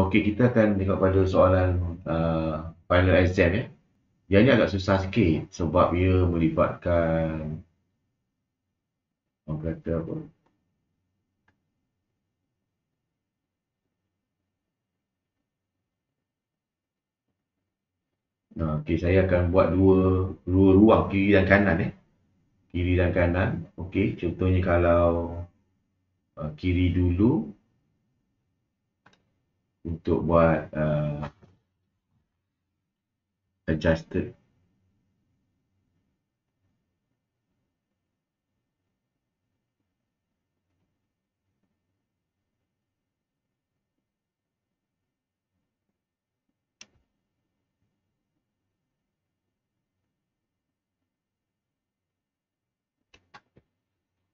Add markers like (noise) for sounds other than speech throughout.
Okey, kita akan tengok pada soalan uh, final exam ya. Dia ni agak susah sikit sebab ia melibatkan orang kata apa? Nah, okay, saya akan buat dua, dua ruang kiri dan kanan eh. Kiri dan kanan. Okey, contohnya kalau uh, kiri dulu, untuk buat uh, adjusted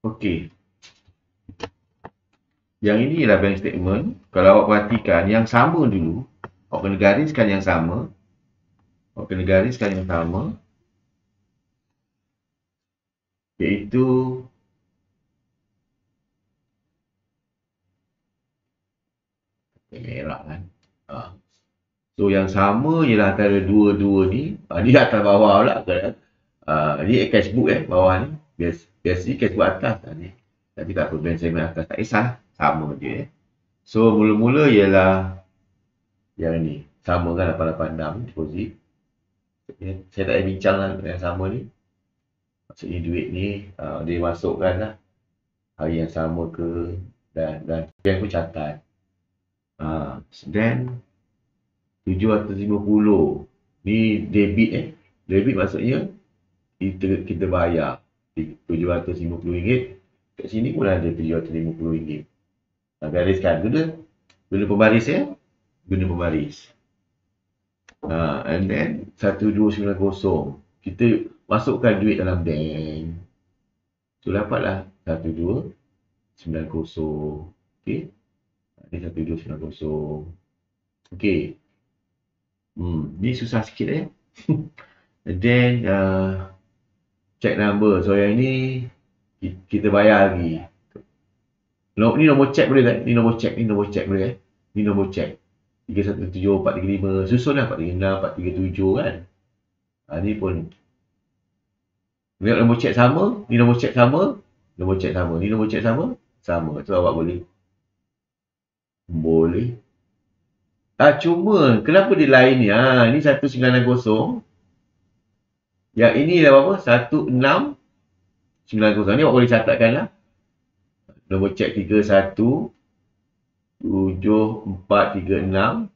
Okay. Yang ini ialah bank statement. Kalau awak perhatikan yang sama dulu. Awak kena gariskan yang sama. Awak kena gariskan yang sama. Iaitu. Merah kan. Ha. So yang sama ialah antara dua-dua ni. Ha, di atas bawah pula. Kan? Ha. Ini cashbook eh bawah ni. Biasa. Biasa cashbook atas. Ha. Ni. Tak juga aku Benzema akan tak kisah sama dia eh. so mula-mula ialah yang ni sama kan apa 8 6 deposit saya tak payah bincang lah dengan yang sama ni maksudnya duit ni uh, dia masukkan lah hari yang sama ke dan dan dia aku catat uh, then 750 ni debit eh debit maksudnya kita, kita bayar RM750 Kat sini pun ada periode RM50. Kita bariskan. Guna, guna pembaris ya. Guna pembaris. Ha, and then 1290. Kita masukkan duit dalam bank. So dapatlah 1290. Okey. Ini 1290. okay? Hmm, ni susah sikit eh. (laughs) and then uh, check number. So yang ini kita bayar ni. No, ni nombor cek boleh tak? Kan? Ni nombor cek, ni nombor cek boleh eh. Ni nombor cek. 317 435 susunlah 436 437 kan. Ha ni pun ni nombor cek sama, ni nombor cek sama, nombor cek sama, ni nombor cek sama, sama. Tu awak boleh. Boleh. Ah cuma kenapa dia lain ni? Ha ni 1960. Yang ini dah berapa? 16 Sembilan 90 ni awak boleh catatkan lah. Nombor cek enam,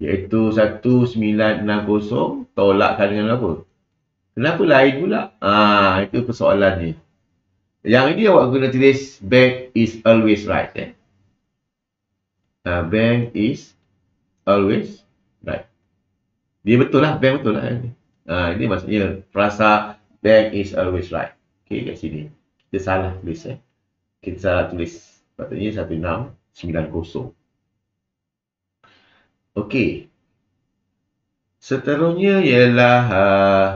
iaitu satu sembilan enam 1960 tolakkan dengan apa? Kenapa lain pula? Ah itu persoalan ni. Yang ini awak guna tulis bank is always right. Eh? Ha, bank is always right. Dia betul lah, bank betul lah. Ha, ini maksudnya perasa bank is always right. Okey kat sini. Kita salah tulis eh. Kita salah tulis. Patutnya 1690. Okey. Seterusnya ialah uh,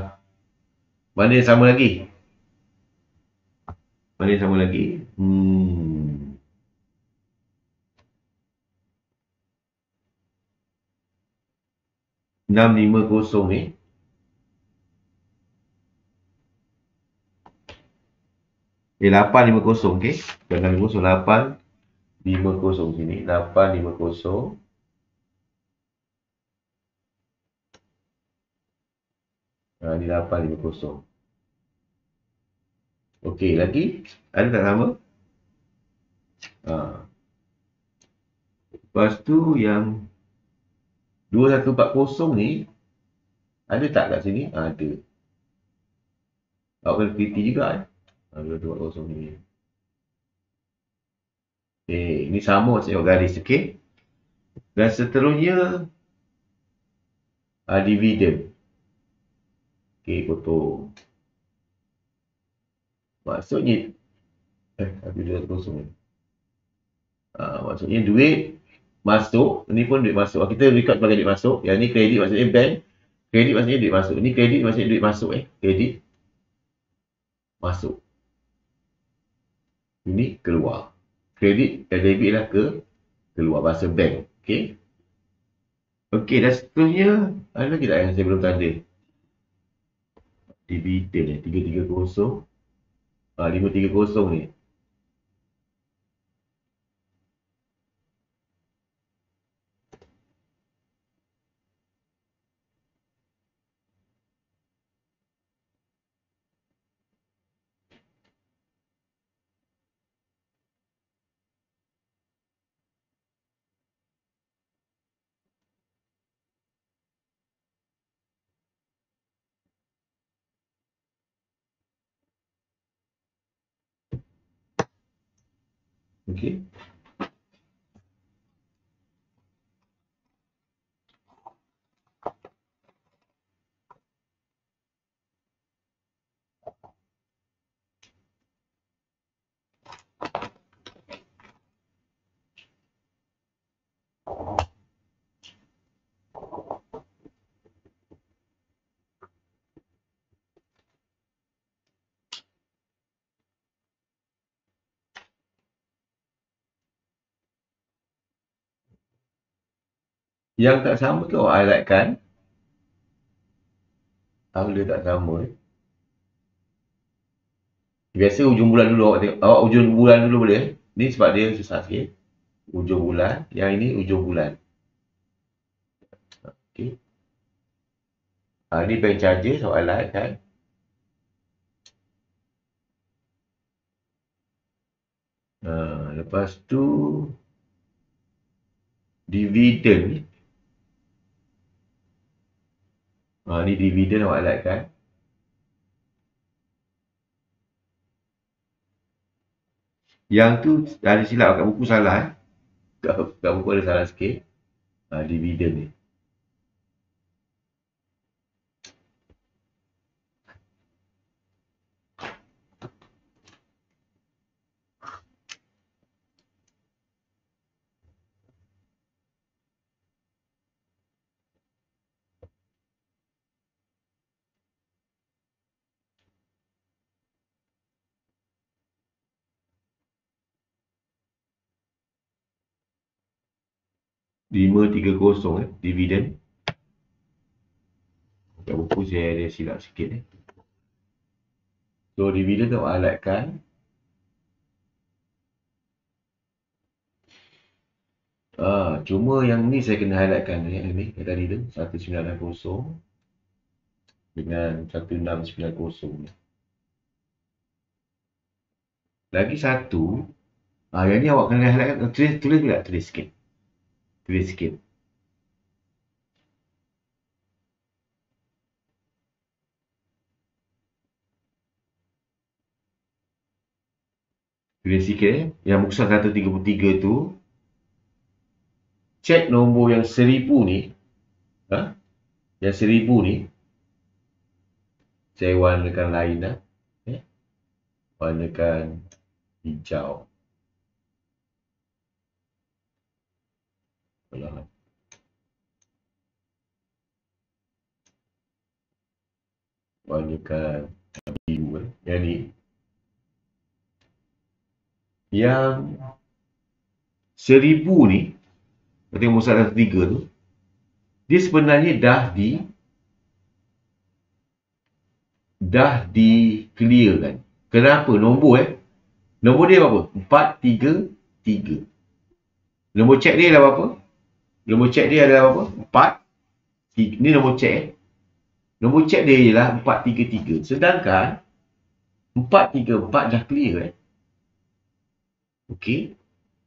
mana yang sama lagi? Mana yang sama lagi? Hmm. 650 ni. Eh? Okey, 850, okey. Jangan 50, 850 sini. 850. Ha, ni 850. Okey, lagi? Ada tak nama? Ha. Lepas tu yang 2140 ni ada tak kat sini? Ha, ada. Awak kena kriti juga eh. Ada dua kosong ni. Okey, eh, ini sama saya garis, okey. Dan seterusnya, uh, dividen. Okey, potong. Maksudnya, eh, tapi dia kosong ni. Uh, maksudnya duit masuk, ni pun duit masuk. Ah, kita record sebagai duit masuk. Yang ni kredit maksudnya bank. Kredit maksudnya duit masuk. Ni kredit maksudnya duit masuk eh. Kredit masuk ini keluar. Kredit dan debit lah ke keluar bahasa bank. Okey. Okey, dan seterusnya, ada lagi tak yang saya belum tanda? Dividen eh, 330. Ah, 530 ni. Okay Yang tak sama tu orang highlight kan. Tahu dia tak sama eh. Biasa hujung bulan dulu awak tengok. Awak hujung bulan dulu boleh. Ni sebab dia susah sikit. Hujung bulan. Yang ini hujung bulan. Okay. Ha, ah, ni bank charger so I like kan. Ha, lepas tu dividend Ha, ni dividen awak like kan. Yang tu ada silap kat buku salah eh. Kat, kat buku ada salah sikit. Ha, ah, dividen ni. 530 eh, dividen. Dekat buku saya ada silap sikit eh. So dividen tu alatkan Ah, cuma yang ni saya kena highlightkan ni, eh, yang ni yang tadi tu 1980 dengan 1690 ni. Lagi satu, ah yang ni awak kena highlightkan tulis tulis pula tulis sikit whiskey. Basic eh. Yang muka 133 tu. Check nombor yang seribu ni. Ha? Yang 1000 ni. Saya warnakan lain lah. Eh? Warnakan hijau. pelan-pelan. Banyakan ibu. Eh. Yang Yang seribu ni. Kita tengok Musa yang ketiga tu. Dia sebenarnya dah di dah di clear kan. Kenapa? Nombor eh. Nombor dia apa? Empat tiga tiga. Nombor cek dia dah berapa? Nombor cek dia adalah apa? Empat. Tiga. Ini nombor cek. Eh? Nombor cek dia ialah empat, tiga, tiga. Sedangkan, empat, tiga, empat dah clear. Eh? Okey.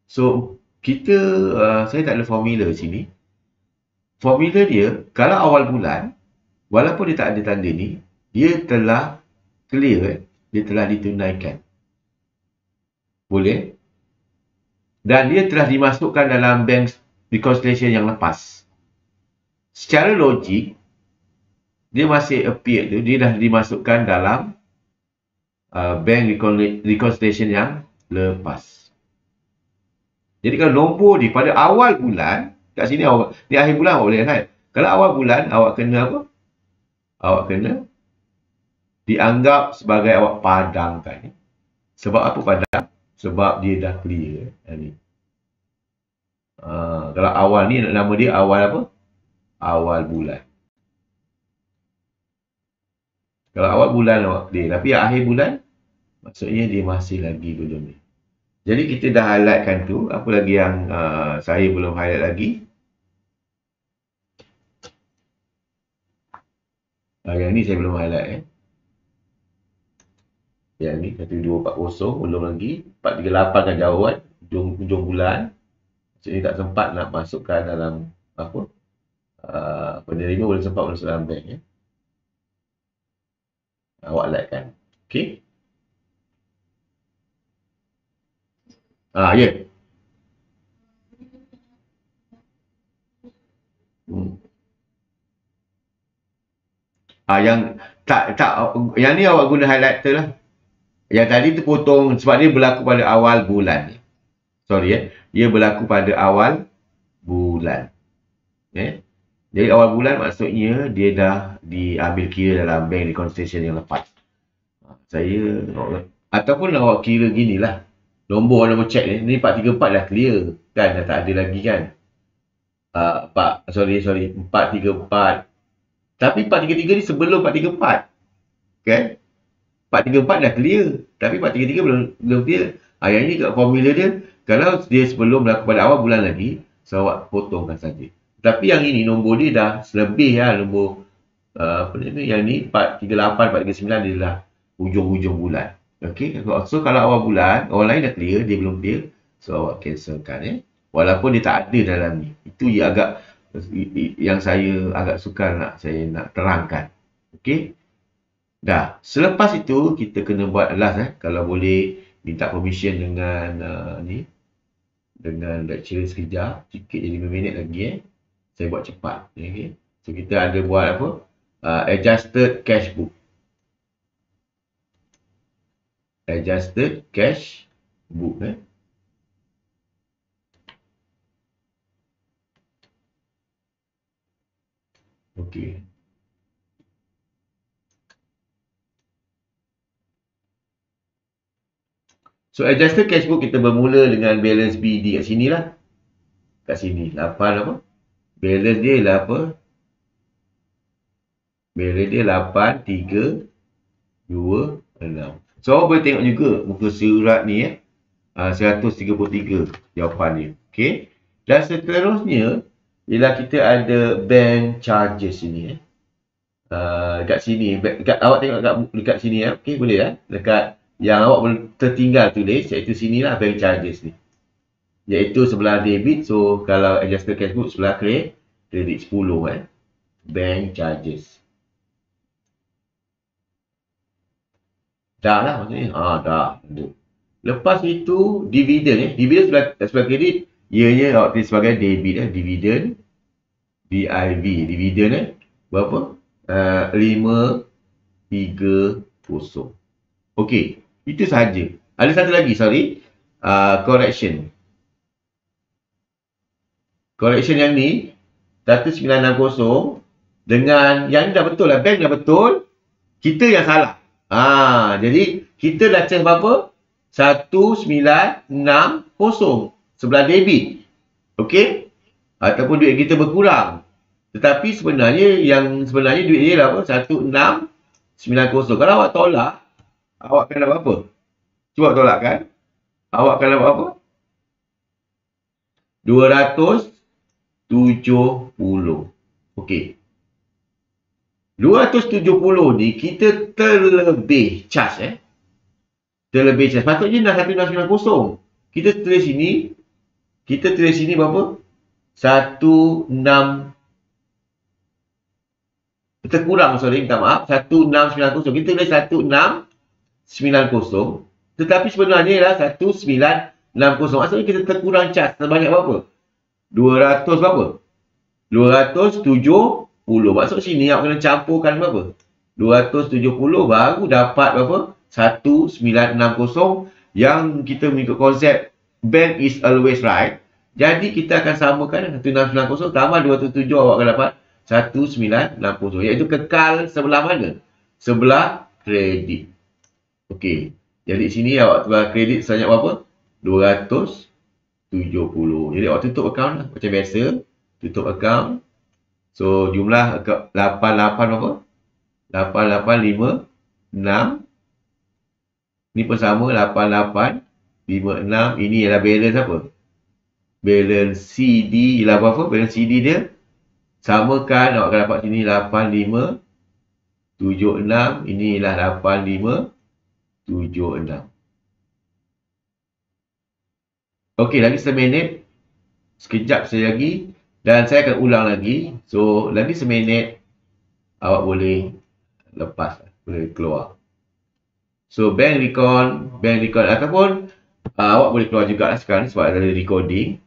So, kita, uh, saya tak ada formula di sini. Formula dia, kalau awal bulan, walaupun dia tak ada tanda ni, dia telah clear. Eh? Dia telah ditunaikan. Boleh? Dan dia telah dimasukkan dalam bank di constellation yang lepas. Secara logik, dia masih appear tu, dia dah dimasukkan dalam uh, band reconstellation yang lepas. Jadi kalau nombor dia pada awal bulan, kat sini awak, ni akhir bulan awak boleh kan? Kalau awal bulan, awak kena apa? Awak kena dianggap sebagai awak padangkan. Sebab apa padang? Sebab dia dah clear. Ini. Eh? Ha, kalau awal ni nama dia awal apa? Awal bulan. Kalau awal bulan dia, tapi akhir bulan maksudnya dia masih lagi belum ni. Jadi kita dah highlightkan tu, apa lagi yang uh, saya belum highlight lagi? Uh, yang ni saya belum highlight eh. Yang ni 1240 belum lagi 438 kan jauh kan hujung, hujung bulan jadi tak sempat nak masukkan dalam apa uh, penerima boleh sempat masuk dalam bank ya. awak alatkan ok ah, ya yeah. hmm. ah, yang tak tak yang ni awak guna highlighter lah yang tadi terpotong sebab dia berlaku pada awal bulan ni. Sorry ya. Eh ia berlaku pada awal bulan. Eh? Jadi awal bulan maksudnya dia dah diambil kira dalam bank reconciliation yang lepas. Ha, saya ataupun lah awak kira gini lah. Nombor nombor check ni, ni 434 dah clear kan dah tak ada lagi kan. Uh, ha, pak sorry sorry 434 tapi 433 ni sebelum 434 kan 434 dah clear tapi 433 belum belum clear Ayah ni kat formula dia kalau dia sebelum berlaku pada awal bulan lagi, Sarawak potongkan saja. Tapi yang ini, nombor dia dah selebih lah, nombor uh, apa ni, yang ni 438, 439 dia dah hujung-hujung bulan. Okay, so kalau awal bulan, orang lain dah clear, dia belum clear, so awak cancelkan eh. Walaupun dia tak ada dalam ni. Itu yang agak yang saya agak sukar nak saya nak terangkan. Okay. Dah. Selepas itu kita kena buat last eh. Kalau boleh minta permission dengan uh, ni dengan lecturer sekejap sikit jadi 5 minit lagi eh saya buat cepat okay. so kita ada buat apa uh, adjusted cash book adjusted cash book eh okey So adjuster cashbook kita bermula dengan balance BD kat sini lah. Kat sini. Lapan apa? Balance dia lah apa? Balance dia 8, 3, 2, 6. So boleh tengok juga muka surat ni eh. Ah, puluh tiga. jawapan dia. Okay. Dan seterusnya, ialah kita ada bank charges ini eh. Uh, dekat sini. Dekat, awak tengok dekat, dekat sini eh. Okay boleh eh. Dekat yang awak tertinggal tulis iaitu sinilah bank charges ni iaitu sebelah debit so kalau adjuster cashbook sebelah kredit kredit 10 kan? bank charges dah lah maksudnya ha, dah lepas itu dividend. eh dividen sebelah, sebelah kredit ianya awak tulis sebagai debit eh Dividend. DIV dividen eh berapa? Uh, 5 3 0 Okey, itu sahaja. Ada satu lagi, sorry. Uh, correction. Correction yang ni, 1960 dengan yang ni dah betul lah. Bank dah betul. Kita yang salah. Ha, jadi, kita dah check berapa? 1960 sebelah debit. Okay? Ataupun duit kita berkurang. Tetapi sebenarnya yang sebenarnya duit ni lah apa? 1690. Kalau awak tolak, Awak akan dapat apa? Cuba tolak kan? Awak akan dapat apa? 270. Okey. 270 ni kita terlebih charge eh. Terlebih charge. Patutnya dah 1690. Kita tulis sini. Kita tulis sini berapa? 16 Kita kurang sorry, minta maaf. 1690. Kita tulis 1.90. Tetapi sebenarnya ialah 1.960. Maksudnya kita terkurang cas sebanyak berapa? 200 berapa? 270. Maksud sini awak kena campurkan berapa? 270 baru dapat berapa? 1.960 yang kita mengikut konsep bank is always right. Jadi kita akan samakan 1.690 tambah 207 awak akan dapat 1.960. Iaitu kekal sebelah mana? Sebelah kredit. Okey. Jadi sini awak tukar kredit sebanyak berapa? 270. Jadi awak tutup akaun, lah, Macam biasa. Tutup akaun. So jumlah 88 berapa? 8856. Ni pun sama. 8856. Ini adalah balance apa? Balance CD. Ialah berapa? Balance CD dia. sama Samakan awak akan dapat sini 8576. Inilah 85. 7.6 Okey, lagi 1 minit Sekejap saya lagi Dan saya akan ulang lagi So, lagi 1 minit Awak boleh lepas Boleh keluar So, band recon Band recon ataupun uh, Awak boleh keluar juga lah sekarang Sebab ada recording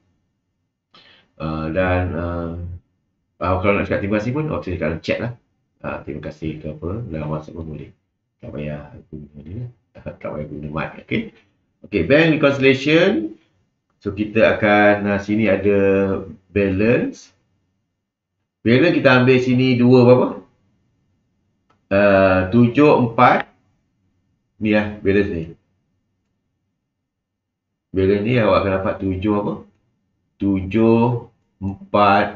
uh, Dan uh, uh, Kalau nak cakap terima kasih pun Awak boleh dalam chat lah uh, Terima kasih ke apa Dalam WhatsApp pun boleh tak payah aku ni lah tak payah guna mic okey okey band reconciliation so kita akan uh, sini ada balance balance kita ambil sini dua berapa uh, tujuh empat ni lah balance ni balance ni awak akan dapat tujuh apa tujuh empat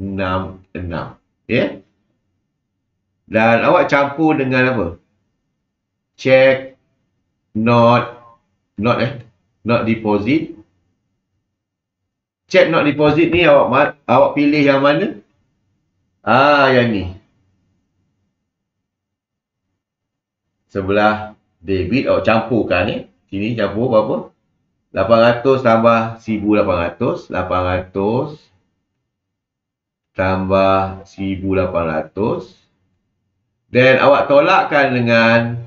enam enam ya dan awak campur dengan apa check not not eh not deposit check not deposit ni awak awak pilih yang mana ah yang ni sebelah debit awak campurkan eh sini campur apa? berapa 800 tambah 1800 800 tambah 1800 dan awak tolakkan dengan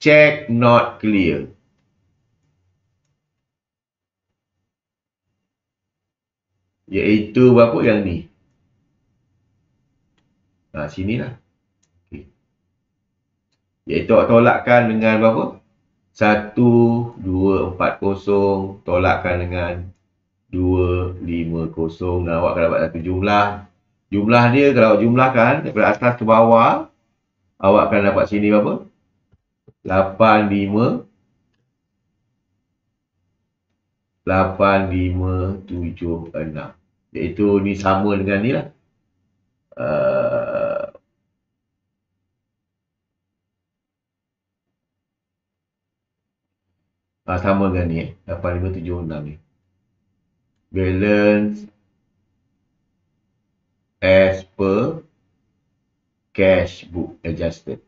check not clear. Iaitu berapa yang ni? Ha, sini lah. Okay. Iaitu awak tolakkan dengan berapa? 1, 2, 4, 0. Tolakkan dengan 2, 5, 0. Dan awak akan dapat satu jumlah. Jumlah dia kalau awak jumlahkan daripada atas ke bawah. Awak akan dapat sini berapa? lapan lima lapan lima tujuh enam iaitu ni sama dengan ni lah uh, Ha, sama dengan ni. Lapan, lima, tujuh, enam ni. Balance as per cash book adjusted.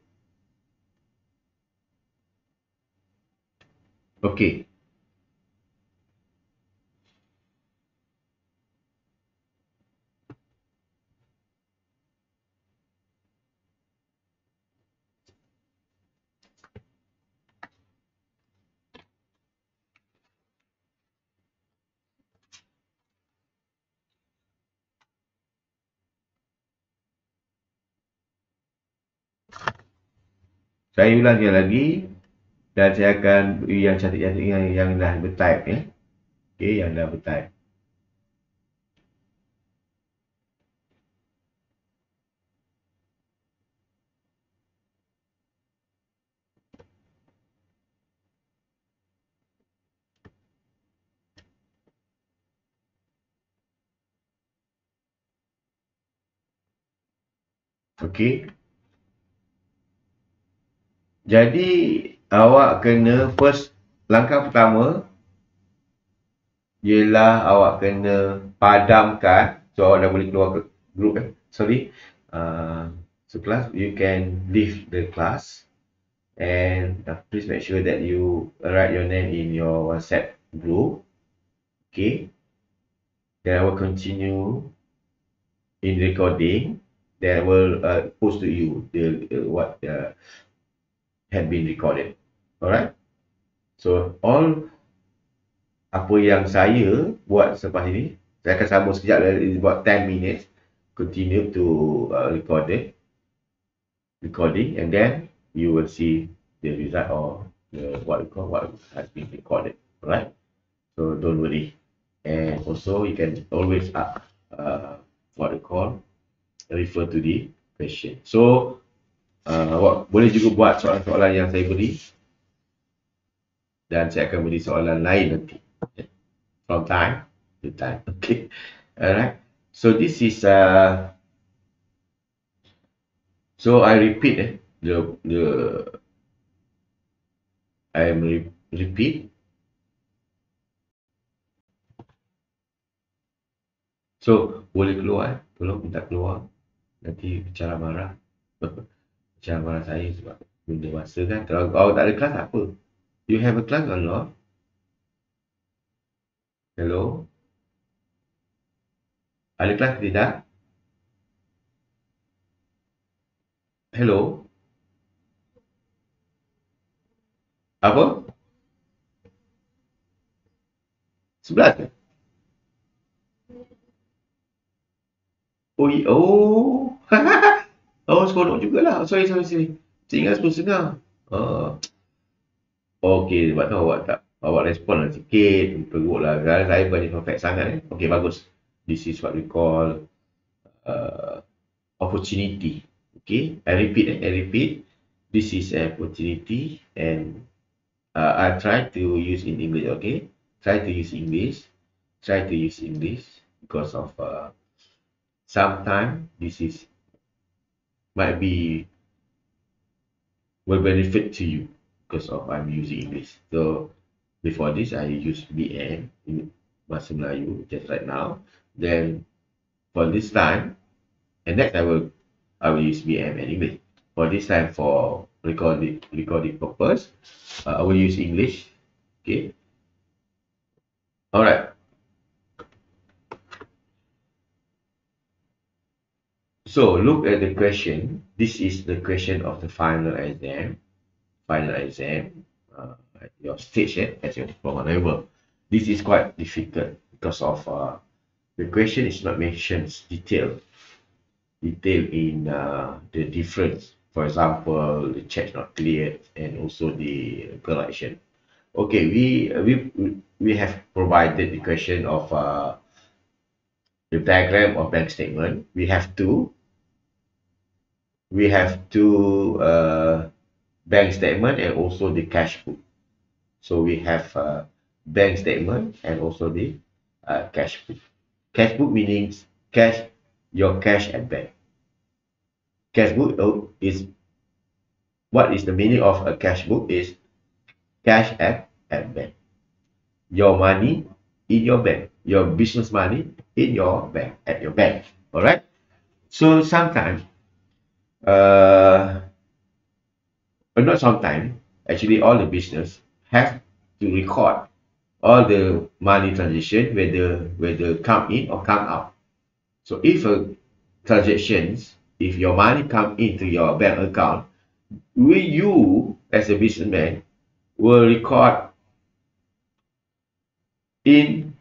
Okey. Saya ulangi lagi, dan saya akan beri yang cantik-cantik yang, yang dah bertype ya. Okey, yang dah bertype. Okey. Jadi awak kena first langkah pertama ialah awak kena padamkan so awak dah boleh keluar ke group eh sorry uh, ah, so class you can leave the class and uh, please make sure that you write your name in your whatsapp group okay then I will continue in recording then I will uh, post to you the uh, what uh, had been recorded Alright. So all apa yang saya buat selepas ini, saya akan sambung sekejap lagi buat 10 minutes, continue to uh, record it. Recording and then you will see the result or the what we call what has been recorded. Alright. So don't worry. And also you can always ask uh, what we call refer to the question. So uh, what, boleh juga buat soalan-soalan yang saya beri dan saya akan beri soalan lain nanti. From time to time. (laughs) Okay. Alright. So this is uh so I repeat eh the the I re repeat So boleh keluar eh? tolong minta keluar nanti bicara marah (laughs) bicara marah saya sebab benda masa kan kalau kau tak ada kelas tak apa You have a class or not? Hello? Aliklah tidak? Hello? Apa? Sebelah ke? Oh, oh. (laughs) oh, seronok jugalah. Sorry, sorry, sorry. Saya ingat 10.30. Uh. Okey, sebab tu awak tak awak respon lah sikit, teruk lah. Saya, saya bukan perfect sangat eh. Okey, bagus. This is what we call uh, opportunity. Okay, I repeat eh, I repeat. This is an opportunity and uh, I try to use in English, okay? Try to use English. Try to use English because of uh, sometimes this is might be will benefit to you. because of I'm using English. So before this, I use BM in Bahasa Melayu just right now. Then for this time, and next I will I will use BM anyway. English. For this time, for recording recording purpose, uh, I will use English. Okay. All right. So look at the question. This is the question of the final exam final exam, eh, uh, your stage eh, at your a level. This is quite difficult because of uh, the question is not mentioned detail, detail in uh, the difference. For example, the check not cleared and also the collection. Okay, we we we have provided the question of uh, the diagram or bank statement. We have two. We have two. Uh, bank statement and also the cash book so we have a bank statement and also the uh, cash book cash book means cash your cash at bank cash book oh, is what is the meaning of a cash book is cash at, at bank your money in your bank your business money in your bank at your bank all right so sometimes uh but not sometimes actually all the business have to record all the money transaction whether whether come in or come out so if a transactions if your money come into your bank account we you as a businessman will record in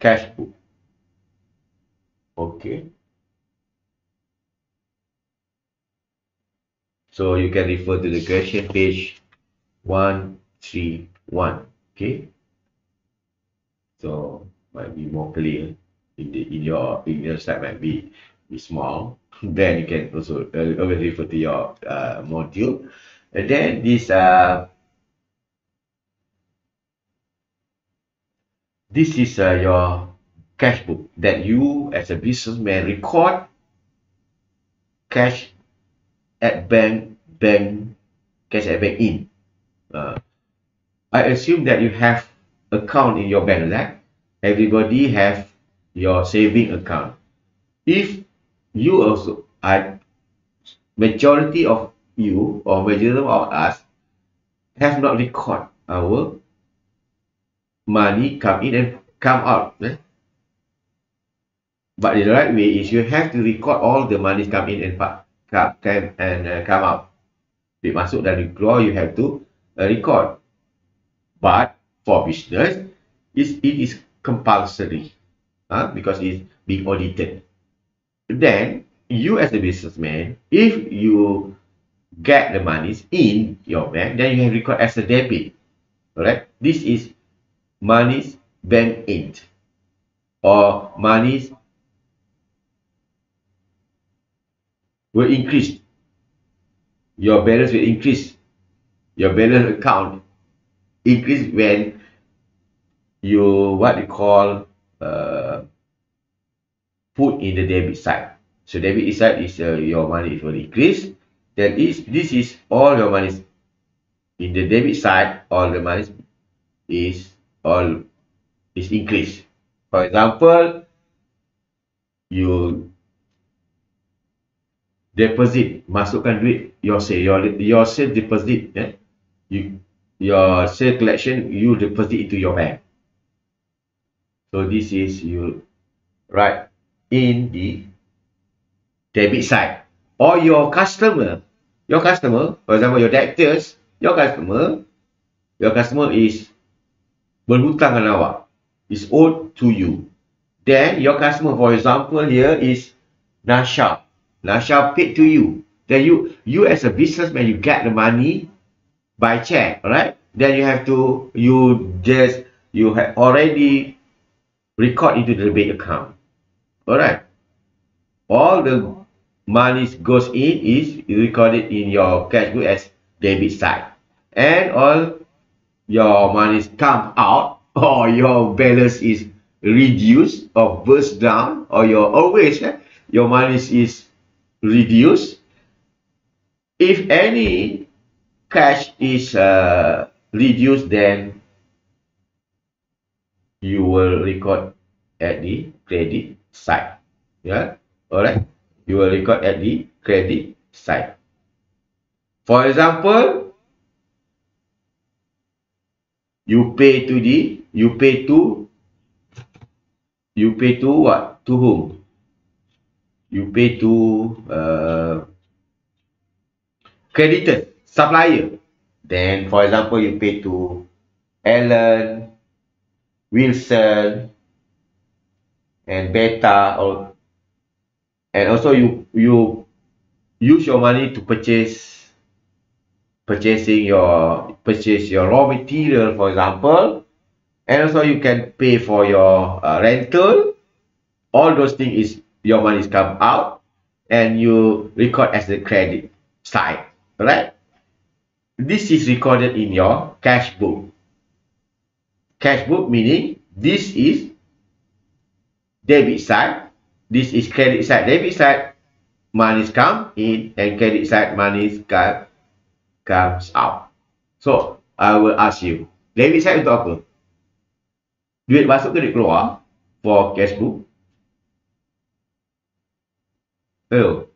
cash book okay So you can refer to the question page 131. Okay. So might be more clear in the in your in your slide might be be small. (laughs) then you can also uh, refer to your uh, module. And then this uh this is uh, your cash book that you as a businessman record cash at bank bank cash at bank in uh, I assume that you have account in your bank like everybody have your saving account if you also I majority of you or majority of us have not record our money come in and come out eh? but the right way is you have to record all the money come in and part Come and uh, come out. Bit masuk dan keluar, you have to uh, record. But for business, is it is compulsory, ah, uh, because it's being audited. Then you as a businessman, if you get the money in your bank, then you have record as a debit. Alright, this is money bank in or money will increase. Your balance will increase. Your balance account increase when you what you call uh, put in the debit side. So debit side is uh, your money will increase. That is this is all your money in the debit side. All the money is all is increased. For example, you deposit masukkan duit your sale your, your sale deposit eh? you, your sale collection you deposit into your bank so this is you right in the debit side or your customer your customer for example your debtors your customer your customer is berhutang dengan awak is owed to you then your customer for example here is Nasha now shall pay to you. Then you, you as a businessman, you get the money by check, right? Then you have to, you just, you have already record into the debit account, all right? All the money goes in is recorded in your cash book as debit side, and all your money come out (laughs) or your balance is reduced or burst down or your always eh, your money is reduced. If any cash is uh, reduced, then you will record at the credit side. Yeah, alright. You will record at the credit side. For example, you pay to the you pay to you pay to what to whom? you pay to uh, creditor, supplier. Then, for example, you pay to Allen, Wilson, and Beta, or and also you you use your money to purchase purchasing your purchase your raw material, for example, and also you can pay for your uh, rental. All those things is your money come out and you record as the credit side right this is recorded in your cash book cash book meaning this is debit side this is credit side debit side money come in and credit side money come comes out so I will ask you debit side untuk apa duit masuk ke duit keluar for cash book Hello.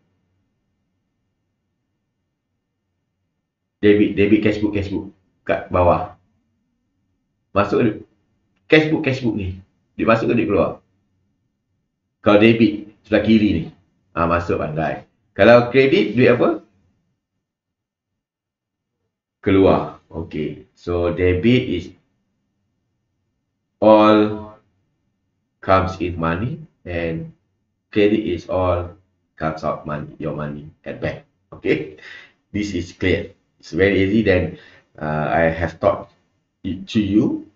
Debit, debit cashbook, cashbook. Kat bawah. Masuk ke duit. Cashbook, cashbook ni. Dia masuk ke duit keluar. Kalau debit, sebelah kiri ni. Ah ha, masuk pandai. Kalau kredit, duit apa? Keluar. Okay. So, debit is all comes in money and credit is all comes out money your money at bank okay this is clear it's very easy then uh, i have taught to you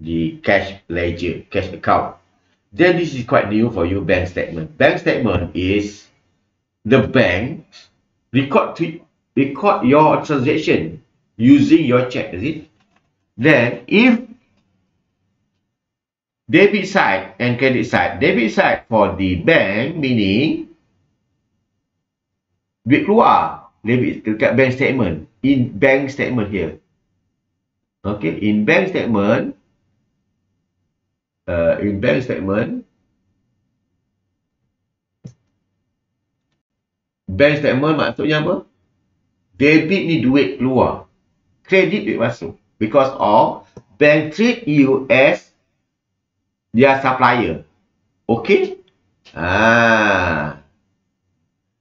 the cash ledger cash account then this is quite new for you bank statement bank statement is the bank record to record your transaction using your check is it then if debit side and credit side debit side for the bank meaning duit keluar debit dekat bank statement in bank statement here okay in bank statement uh, in bank statement bank statement maksudnya apa debit ni duit keluar kredit duit masuk because of bank treat you as dia supplier okay ah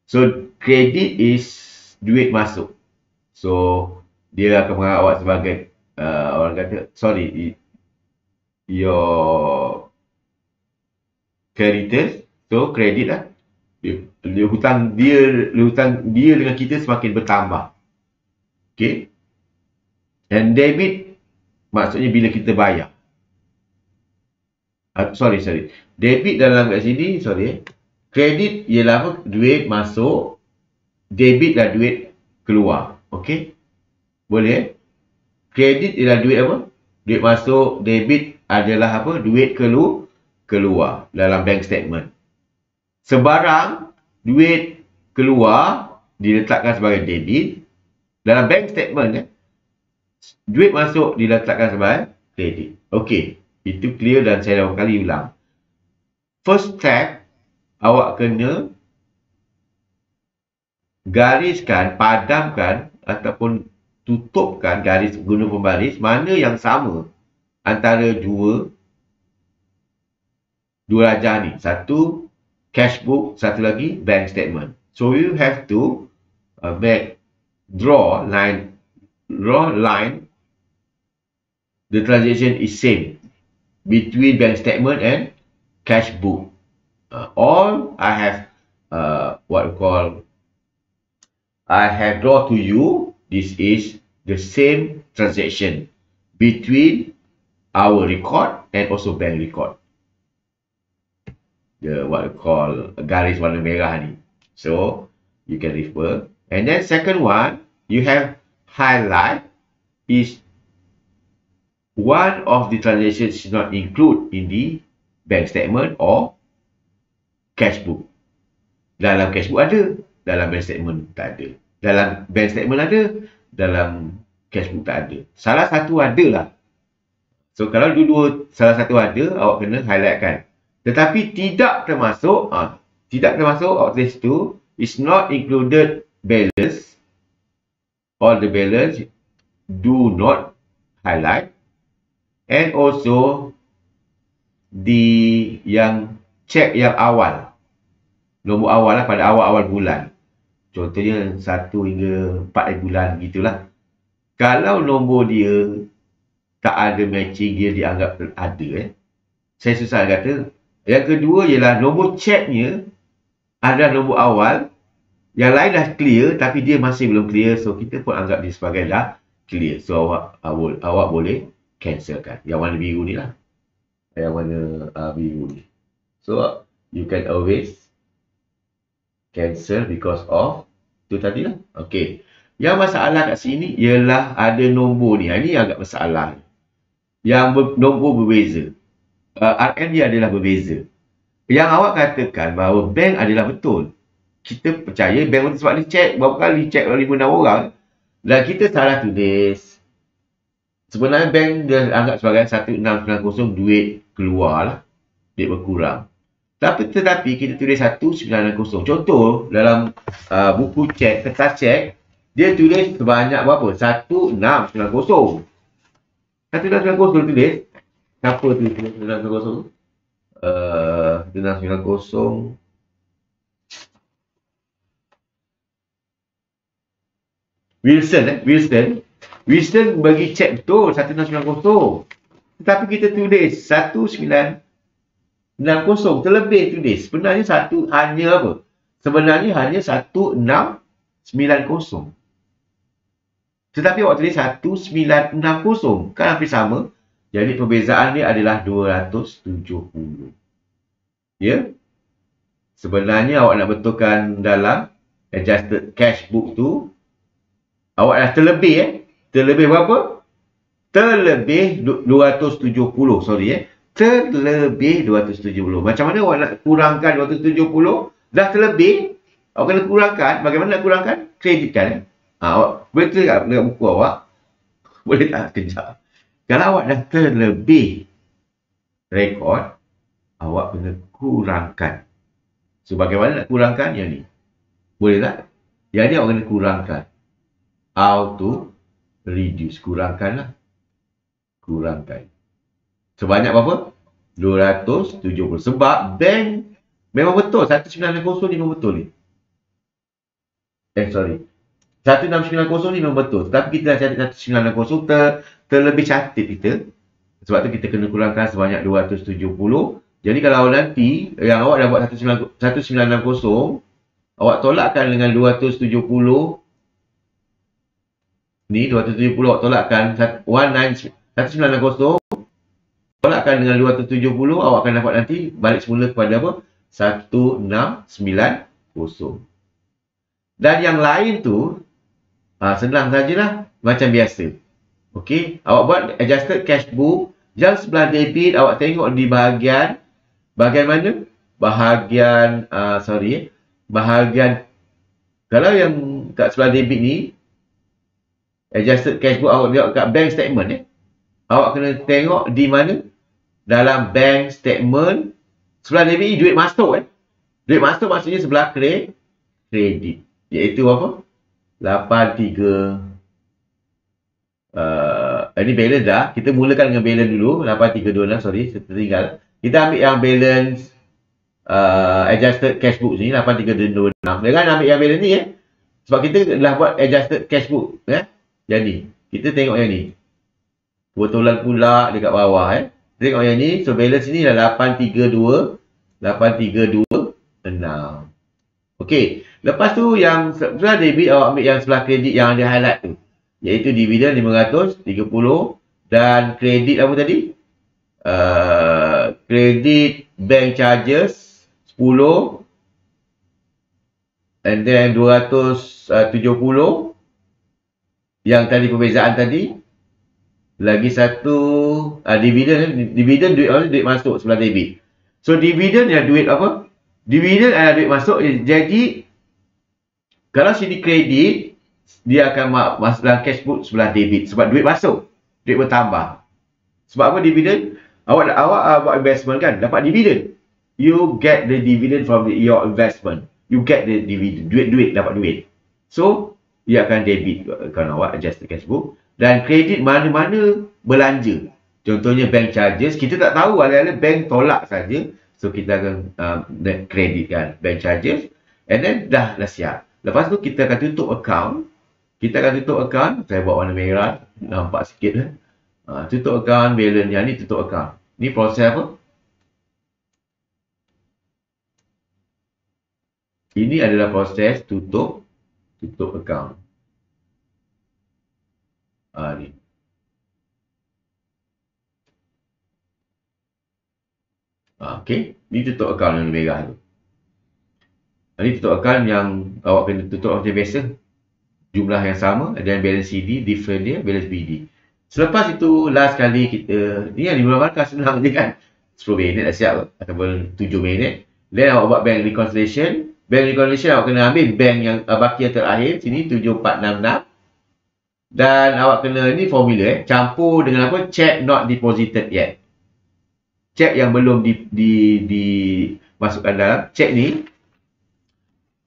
so Kredit is duit masuk. So, dia akan menganggap awak sebagai uh, orang kata, sorry, it, your creditors, to credit lah. Dia, hutang dia, dia hutang dia dengan kita semakin bertambah. Okay. And debit maksudnya bila kita bayar. Uh, sorry, sorry. Debit dalam kat sini, sorry eh. Kredit ialah apa? Duit masuk debit lah duit keluar. Okey? Boleh? Eh? Kredit ialah duit apa? Duit masuk, debit adalah apa? Duit kelu keluar dalam bank statement. Sebarang duit keluar diletakkan sebagai debit dalam bank statement eh? Duit masuk diletakkan sebagai kredit. Okey, itu clear dan saya dah kali ulang. First step, awak kena gariskan, padamkan ataupun tutupkan garis guna pembaris mana yang sama antara dua dua rajah ni. Satu cash book, satu lagi bank statement. So you have to uh, make draw line draw line the transaction is same between bank statement and cash book. Uh, all I have uh, what we call I have draw to you, this is the same transaction between our record and also bank record. The what we call garis warna merah ni. So, you can refer. And then second one, you have highlight is one of the transactions is not include in the bank statement or cash book. Dalam cash book ada dalam bank statement tak ada. Dalam bank statement ada, dalam cashbook tak ada. Salah satu ada lah. So kalau dua-dua salah satu ada, awak kena highlightkan. Tetapi tidak termasuk, ha, tidak termasuk awak of tu, is not included balance. All the balance do not highlight. And also, di yang check yang awal. Nombor awal lah pada awal-awal bulan. Contohnya satu hingga empat bulan gitulah. Kalau nombor dia tak ada matching dia dianggap ada eh. Saya susah kata. Yang kedua ialah nombor checknya adalah nombor awal. Yang lain dah clear tapi dia masih belum clear. So kita pun anggap dia sebagai dah clear. So awak, awak, awak boleh cancelkan. Yang warna biru ni lah. Yang warna uh, biru ni. So you can always cancel because of tu tadi lah. Okey. Yang masalah kat sini ialah ada nombor ni. Ha, ini agak masalah. Yang ber, nombor berbeza. Uh, RM dia adalah berbeza. Yang awak katakan bahawa bank adalah betul. Kita percaya bank sebab ni cek. Berapa kali cek oleh 5-6 orang. Dan kita salah tulis. Sebenarnya bank dia anggap sebagai 1690 duit keluar lah. Duit berkurang. Tapi tetapi kita tulis satu sembilan kosong. Contoh dalam uh, buku cek, kertas cek, dia tulis sebanyak berapa? 1690. sembilan kosong tulis. Siapa tu 1690 uh, sembilan kosong? Wilson eh, Wilson. Wilson bagi cek sembilan kosong. Tetapi kita tulis satu sembilan enam kosong. Terlebih tu ni. Sebenarnya satu hanya apa? Sebenarnya hanya satu enam sembilan kosong. Tetapi awak tulis satu sembilan enam kosong. Kan hampir sama. Jadi perbezaan ni adalah dua ratus tujuh puluh. Ya? Sebenarnya awak nak betulkan dalam adjusted cash book tu. Awak dah terlebih eh. Terlebih berapa? Terlebih dua ratus tujuh puluh Sorry eh terlebih 270. Macam mana awak nak kurangkan 270? Dah terlebih. Awak kena kurangkan. Bagaimana nak kurangkan? Kreditkan. Eh? Ha, awak boleh tak dekat buku awak. (laughs) Boleh tak? Kejap. Kalau awak dah terlebih rekod, awak kena kurangkan. So, bagaimana nak kurangkan? Yang ni. Boleh tak? Yang ni awak kena kurangkan. Auto reduce. Kurangkanlah. Kurangkan. Lah. kurangkan. Sebanyak berapa? 270. Sebab bank memang betul. 1990 ni memang betul ni. Eh, sorry. 1690 ni memang betul. Tetapi kita dah cari 1690 ter, terlebih cantik kita. Sebab tu kita kena kurangkan sebanyak 270. Jadi kalau nanti yang eh, awak dah buat 1960, awak tolakkan dengan 270 ni 270 awak tolakkan 1960 tolakkan dengan 270, awak akan dapat nanti balik semula kepada apa? 1690. Dan yang lain tu, ha, senang sajalah, macam biasa. Okey, awak buat adjusted cash book, jam sebelah debit, awak tengok di bahagian, bahagian mana? Bahagian, uh, sorry, eh, bahagian, kalau yang kat sebelah debit ni, adjusted cash book awak tengok kat bank statement ni, eh? awak kena tengok di mana dalam bank statement sebelah DBI duit masuk eh. Duit masuk maksudnya sebelah kredit kredit iaitu apa? 83 uh, eh, ini balance dah. Kita mulakan dengan balance dulu. 8326 sorry, setinggal. Kita ambil yang balance uh, adjusted cash book sini 8326. Dengan ambil yang balance ni eh. Sebab kita dah buat adjusted cash book eh. Jadi, kita tengok yang ni. Kebetulan pula dekat bawah eh. Klik on yang ni. So balance ni dah 832. 832. 6. Okay. Lepas tu yang sebelah debit awak ambil yang sebelah kredit yang ada highlight tu. Iaitu dividen 530. Dan kredit apa tadi? Eh, kredit bank charges 10. And then 270 eh, yang tadi perbezaan tadi lagi satu uh, ah, dividen dividen duit apa duit masuk sebelah debit so dividen yang duit apa dividen adalah duit masuk eh, jadi kalau sini kredit dia akan masuk dalam cashbook sebelah debit sebab duit masuk duit bertambah sebab apa dividen awak awak uh, buat investment kan dapat dividen you get the dividend from your investment you get the dividend duit duit dapat duit so ia akan debit account awak, adjust the cash Dan kredit mana-mana belanja. Contohnya bank charges, kita tak tahu ala-ala bank tolak saja. So kita akan uh, kreditkan bank charges. And then dah, dah siap. Lepas tu kita akan tutup account. Kita akan tutup account. Saya buat warna merah. Nampak sikit. Eh? Uh, tutup account. Balance yang ni tutup account. Ni proses apa? Ini adalah proses tutup itu account. Ah ni. Ah, okay. Ni tutup account yang merah tu. Ini ah, tutup account yang awak kena tutup macam biasa. Jumlah yang sama dan balance CD, different dia, balance BD. Selepas itu, last kali kita, ni yang lima markah senang je kan. 10 minit dah siap ataupun 7 minit. Then awak buat bank reconciliation, Bank Negara Malaysia awak kena ambil bank yang uh, bakia terakhir sini 7466 dan awak kena ni formula eh, campur dengan apa check not deposited yet check yang belum di di di masukkan dalam check ni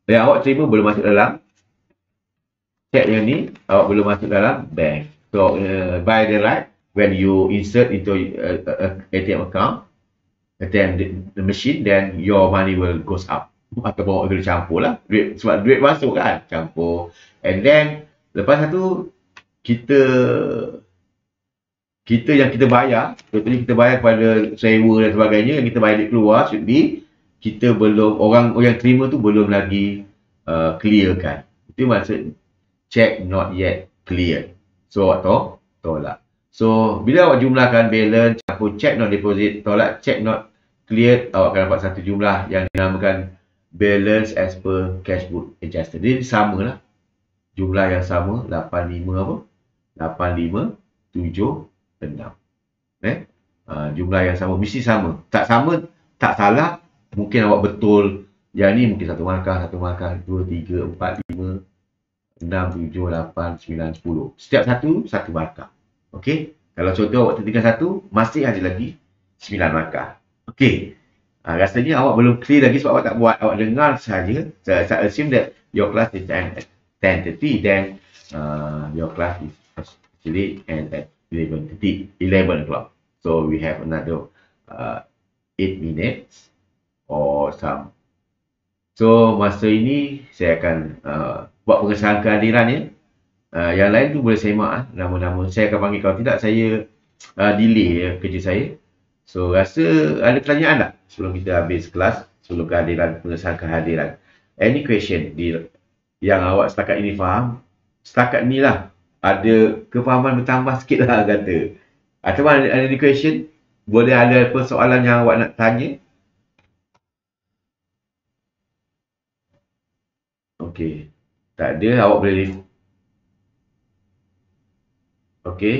yang awak terima belum masuk dalam check yang ni awak belum masuk dalam bank so uh, by the right when you insert into uh, uh, uh ATM account ATM the machine then your money will goes up atau bawa kena campur lah. Duit, sebab duit masuk kan. Campur. And then, lepas satu, kita kita yang kita bayar, contohnya kita bayar kepada sewa dan sebagainya, yang kita bayar duit keluar, should be, kita belum, orang, orang yang terima tu belum lagi uh, clear kan. Itu maksud, check not yet clear. So, awak to, tolak. So, bila awak jumlahkan balance, campur check not deposit, tolak check not clear, awak akan dapat satu jumlah yang dinamakan balance as per cash book adjusted. Jadi sama lah. Jumlah yang sama 85 apa? 85 8576. Eh? Uh, jumlah yang sama mesti sama. Tak sama tak salah. Mungkin awak betul yang ni mungkin satu markah, satu markah, dua, tiga, empat, lima, enam, tujuh, lapan, sembilan, sepuluh. Setiap satu, satu markah. Okey? Kalau contoh awak tertinggal satu, masih ada lagi sembilan markah. Okey. Ha, rasanya awak belum clear lagi sebab awak tak buat. Awak dengar sahaja. So, I assume that your class is at 10.30. Then uh, your class is actually end at 11.30. 11 o'clock. So we have another uh, 8 minutes or some. So masa ini saya akan uh, buat pengesahan kehadiran ya. Uh, yang lain tu boleh semak lah. Nama-nama. Saya akan panggil kalau tidak saya uh, delay ya, kerja saya. So, rasa ada pertanyaan tak sebelum kita habis kelas? Sebelum kehadiran, pengesahan kehadiran. Any question di, yang awak setakat ini faham? Setakat ni lah. Ada kefahaman bertambah sikit lah (laughs) kata. Atau ada, ada any question? Boleh ada apa soalan yang awak nak tanya? Okay. Tak ada, awak boleh Okey. Okay.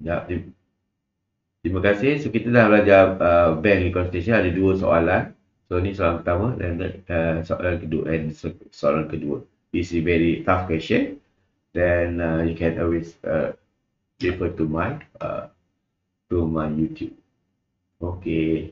Ya, Terima kasih. So, kita dah belajar uh, bank reconciliation. Ada dua soalan. So, ni soalan pertama dan uh, soalan kedua. And so, soalan kedua. This is very tough question. Then, uh, you can always uh, refer to my uh, to my YouTube. Okay.